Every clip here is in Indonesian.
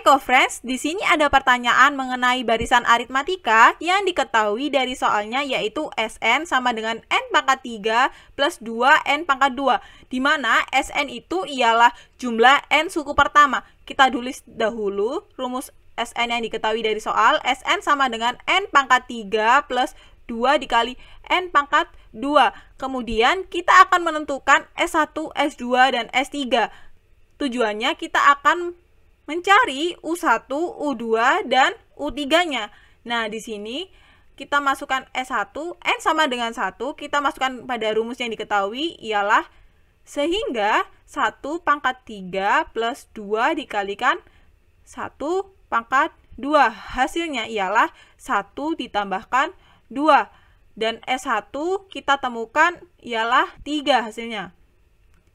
Hai friends di sini ada pertanyaan mengenai barisan aritmatika yang diketahui dari soalnya yaitu SN sama dengan N pangkat 3 plus 2 N pangkat 2 di mana SN itu ialah jumlah N suku pertama. Kita tulis dahulu rumus SN yang diketahui dari soal SN sama dengan N pangkat 3 plus 2 dikali N pangkat 2. Kemudian kita akan menentukan S1, S2, dan S3. Tujuannya kita akan mencari U1, U2, dan U3-nya. Nah, di sini kita masukkan S1, N sama dengan 1, kita masukkan pada rumus yang diketahui ialah sehingga 1 pangkat 3 plus 2 dikalikan 1 pangkat 2. Hasilnya ialah 1 ditambahkan 2. Dan S1 kita temukan ialah 3 hasilnya.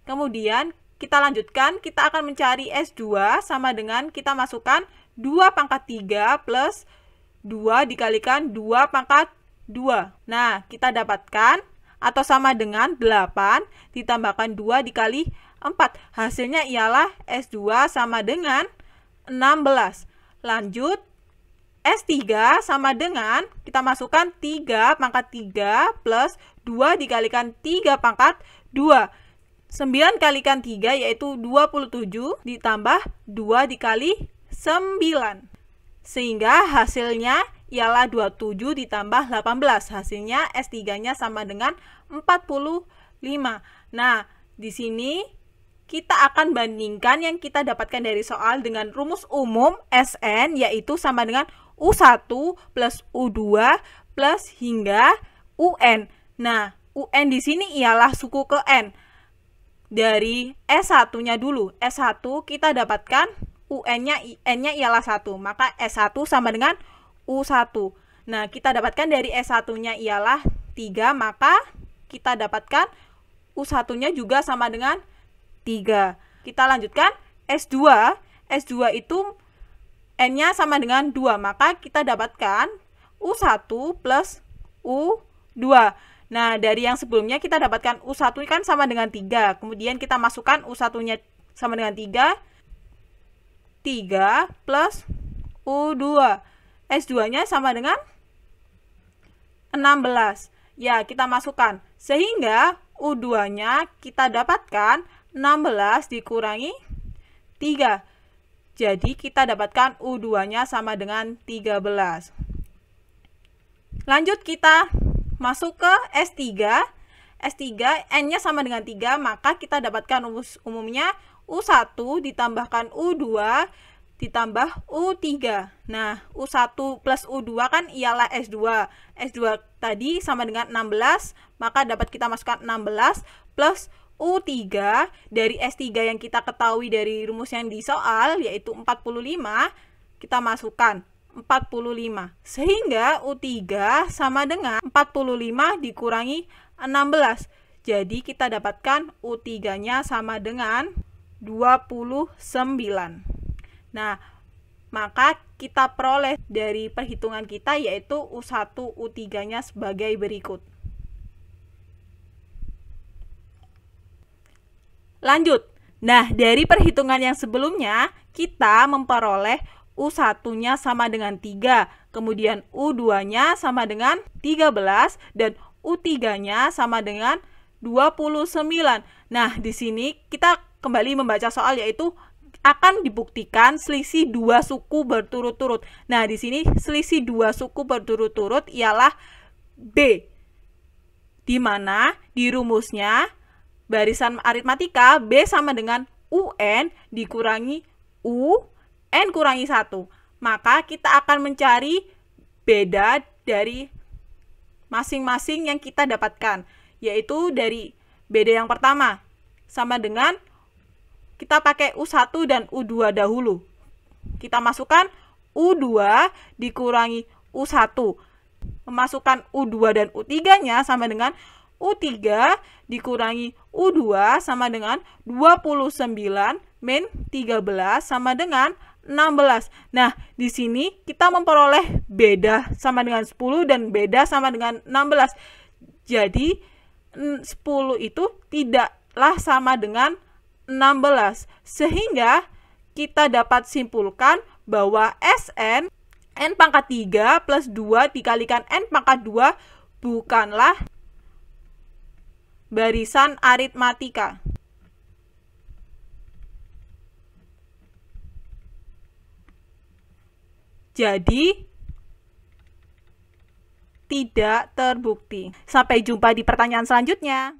Kemudian kita lanjutkan, kita akan mencari S2 sama dengan kita masukkan 2 pangkat 3 plus 2 dikalikan 2 pangkat 2. Nah, kita dapatkan atau sama dengan 8 ditambahkan 2 dikali 4. Hasilnya ialah S2 sama dengan 16. Lanjut, S3 sama dengan kita masukkan 3 pangkat 3 plus 2 dikalikan 3 pangkat 2. 9 kalikan 3 yaitu 27 ditambah 2 dikali 9. Sehingga hasilnya ialah 27 ditambah 18. Hasilnya S3-nya sama dengan 45. Nah, di sini kita akan bandingkan yang kita dapatkan dari soal dengan rumus umum SN yaitu sama dengan U1 plus U2 plus hingga UN. Nah, UN di sini ialah suku ke N dari S1-nya dulu. S1 kita dapatkan UN-nya N-nya ialah 1, maka S1 sama dengan U1. Nah, kita dapatkan dari S1-nya ialah 3, maka kita dapatkan U1-nya juga sama dengan 3. Kita lanjutkan S2. S2 itu N-nya sama dengan 2, maka kita dapatkan U1 plus U2. Nah, dari yang sebelumnya kita dapatkan U1 kan sama dengan 3. Kemudian kita masukkan U1-nya sama dengan 3. 3 plus U2. S2-nya sama dengan 16. Ya, kita masukkan. Sehingga U2-nya kita dapatkan 16 dikurangi 3. Jadi kita dapatkan U2-nya sama dengan 13. Lanjut kita masuk ke S3. S3 N-nya sama dengan 3, maka kita dapatkan rumus umumnya U1 ditambahkan U2 ditambah U3. Nah, U1 plus U2 kan ialah S2. S2 tadi sama dengan 16, maka dapat kita masukkan 16 plus U3 dari S3 yang kita ketahui dari rumus yang di soal, yaitu 45, kita masukkan 45. Sehingga U3 sama dengan 45 dikurangi 16. Jadi kita dapatkan U3-nya sama dengan 29. Nah, maka kita peroleh dari perhitungan kita yaitu U1 U3-nya sebagai berikut. Lanjut. Nah, dari perhitungan yang sebelumnya, kita memperoleh U1-nya sama dengan 3, kemudian U2-nya sama dengan 13, dan U3-nya sama dengan 29. Nah, di sini kita kembali membaca soal yaitu akan dibuktikan selisih dua suku berturut-turut. Nah, di sini selisih dua suku berturut-turut ialah B. Di mana di rumusnya barisan aritmatika B sama dengan UN dikurangi U N kurangi 1. Maka kita akan mencari beda dari masing-masing yang kita dapatkan, yaitu dari beda yang pertama sama dengan kita pakai U1 dan U2 dahulu. Kita masukkan U2 dikurangi U1. Memasukkan U2 dan U3-nya sama dengan U3 dikurangi U2 sama dengan 29 min 13 sama dengan 16. Nah, di sini kita memperoleh beda sama dengan 10 dan beda sama dengan 16. Jadi 10 itu tidaklah sama dengan 16. Sehingga kita dapat simpulkan bahwa Sn n pangkat 3 plus 2 dikalikan n pangkat 2 bukanlah barisan aritmatika. Jadi, tidak terbukti. Sampai jumpa di pertanyaan selanjutnya.